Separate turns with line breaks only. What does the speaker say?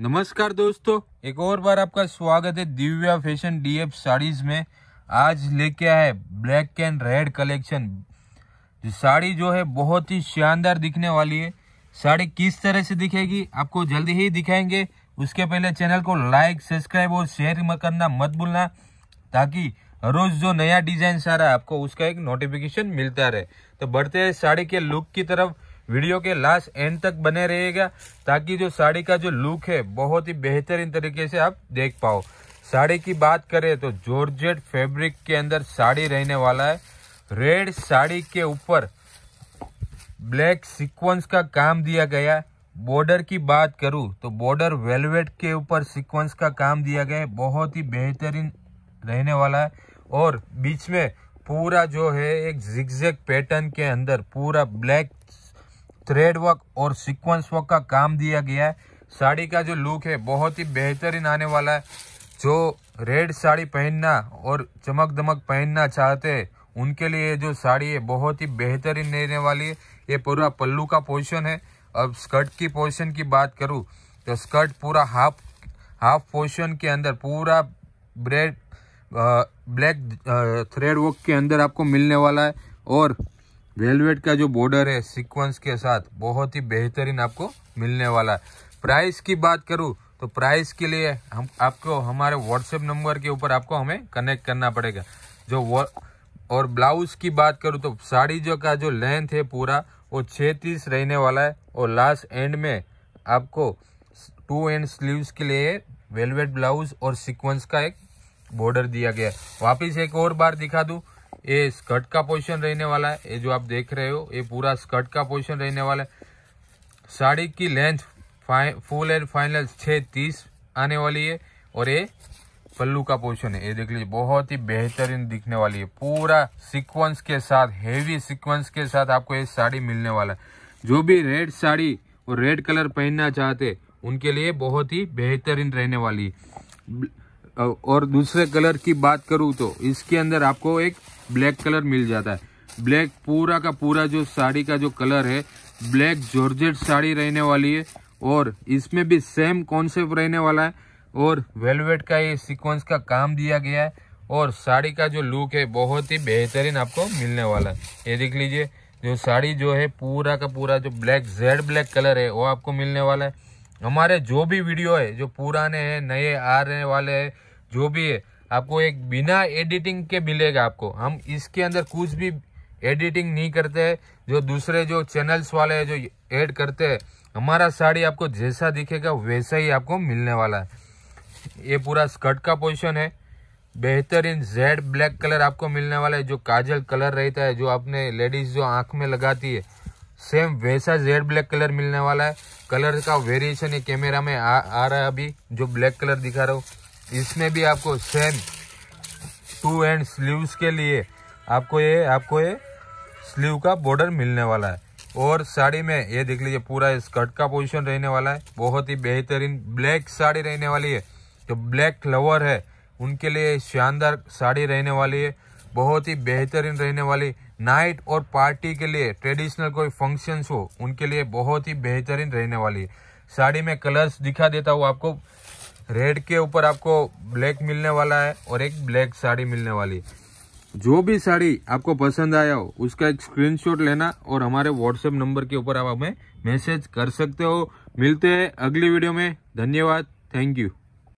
नमस्कार दोस्तों एक और बार आपका स्वागत है दिव्या फैशन डीएफ साड़ीज में आज लेके आया है ब्लैक एंड रेड कलेक्शन जो साड़ी जो है बहुत ही शानदार दिखने वाली है साड़ी किस तरह से दिखेगी आपको जल्दी ही दिखाएंगे उसके पहले चैनल को लाइक सब्सक्राइब और शेयर करना मत भूलना ताकि रोज जो नया डिजाइन सारा आपको उसका एक नोटिफिकेशन मिलता रहे तो बढ़ते हैं साड़ी के लुक की तरफ वीडियो के लास्ट एंड तक बने रहेगा ताकि जो साड़ी का जो लुक है बहुत ही बेहतरीन तरीके से आप देख पाओ साड़ी की बात करें तो जॉर्जेट फैब्रिक के अंदर साड़ी रहने वाला है रेड साड़ी के ऊपर ब्लैक सीक्वेंस का काम दिया गया है बॉर्डर की बात करूं तो बॉर्डर वेलवेट के ऊपर सीक्वेंस का काम दिया गया है बहुत ही बेहतरीन रहने वाला है और बीच में पूरा जो है एक जिगजैग पैटर्न के अंदर पूरा ब्लैक थ्रेड वर्क और सीक्वेंस वर्क का काम दिया गया है साड़ी का जो लुक है बहुत ही बेहतरीन आने वाला है जो रेड साड़ी पहनना और चमक दमक पहनना चाहते हैं उनके लिए जो साड़ी है बहुत ही बेहतरीन रहने वाली है ये पूरा पल्लू का पोर्शन है अब स्कर्ट की पोर्शन की बात करूँ तो स्कर्ट पूरा हाफ हाफ पोर्शन के अंदर पूरा ब्रेड ब्लैक थ्रेड वर्क के अंदर आपको मिलने वाला है और वेलवेट का जो बॉर्डर है सीक्वेंस के साथ बहुत ही बेहतरीन आपको मिलने वाला है प्राइस की बात करूँ तो प्राइस के लिए हम आपको हमारे व्हाट्सएप नंबर के ऊपर आपको हमें कनेक्ट करना पड़ेगा जो और ब्लाउज की बात करूँ तो साड़ी जो का जो लेंथ है पूरा वो छः तीस रहने वाला है और लास्ट एंड में आपको टू एंड स्लीव्स के लिए वेलवेट ब्लाउज और सीक्वेंस का एक बॉर्डर दिया गया है वापिस एक और बार दिखा दूँ ये स्कर्ट का पोजीशन रहने वाला है ये जो आप देख रहे हो ये पूरा स्कर्ट का पोजीशन रहने वाला है साड़ी की लेंथ फुल एंड फाइनल छः तीस आने वाली है और ये पल्लू का पोजीशन है ये देख लीजिए बहुत ही बेहतरीन दिखने वाली है पूरा सीक्वेंस के साथ हेवी सीक्वेंस के साथ आपको ये साड़ी मिलने वाला है जो भी रेड साड़ी और रेड कलर पहनना चाहते उनके लिए बहुत ही बेहतरीन रहने वाली है और दूसरे कलर की बात करूँ तो इसके अंदर आपको एक ब्लैक कलर मिल जाता है ब्लैक पूरा का पूरा जो साड़ी का जो कलर है ब्लैक जॉर्जेट साड़ी रहने वाली है और इसमें भी सेम कॉन्सेप्ट रहने वाला है और वेलवेट का ये सीक्वेंस का काम दिया गया है और साड़ी का जो लुक है बहुत ही बेहतरीन आपको मिलने वाला है ये देख लीजिए जो साड़ी जो है पूरा का पूरा जो ब्लैक जेड ब्लैक कलर है वो आपको मिलने वाला है हमारे जो भी वीडियो है जो पुराने हैं नए आ रहे वाले हैं जो भी है आपको एक बिना एडिटिंग के मिलेगा आपको हम इसके अंदर कुछ भी एडिटिंग नहीं करते हैं जो दूसरे जो चैनल्स वाले हैं जो ऐड करते हैं हमारा साड़ी आपको जैसा दिखेगा वैसा ही आपको मिलने वाला है ये पूरा स्कर्ट का पोजिशन है बेहतरीन जेड ब्लैक कलर आपको मिलने वाला है जो काजल कलर रहता है जो आपने लेडीज जो आंख में लगाती है सेम वैसा जेड ब्लैक कलर मिलने वाला है कलर का वेरिएशन ये कैमरा में आ, आ रहा है अभी जो ब्लैक कलर दिखा रहा हूँ इसमें भी आपको सेम टू एंड स्लीव्स के लिए आपको ये आपको ये स्लीव का बॉर्डर मिलने वाला है और साड़ी में ये देख लीजिए पूरा स्कर्ट का पोजीशन रहने वाला है बहुत ही बेहतरीन ब्लैक साड़ी रहने वाली है जो ब्लैक लवर है उनके लिए शानदार साड़ी रहने वाली है बहुत ही बेहतरीन रहने वाली नाइट और पार्टी के लिए ट्रेडिशनल कोई फंक्शंस हो उनके लिए बहुत ही बेहतरीन रहने वाली है साड़ी में कलर्स दिखा देता हूँ आपको रेड के ऊपर आपको ब्लैक मिलने वाला है और एक ब्लैक साड़ी मिलने वाली है जो भी साड़ी आपको पसंद आया हो उसका एक स्क्रीनशॉट लेना और हमारे व्हाट्सएप नंबर के ऊपर आप हमें मैसेज कर सकते हो मिलते हैं अगली वीडियो में धन्यवाद थैंक यू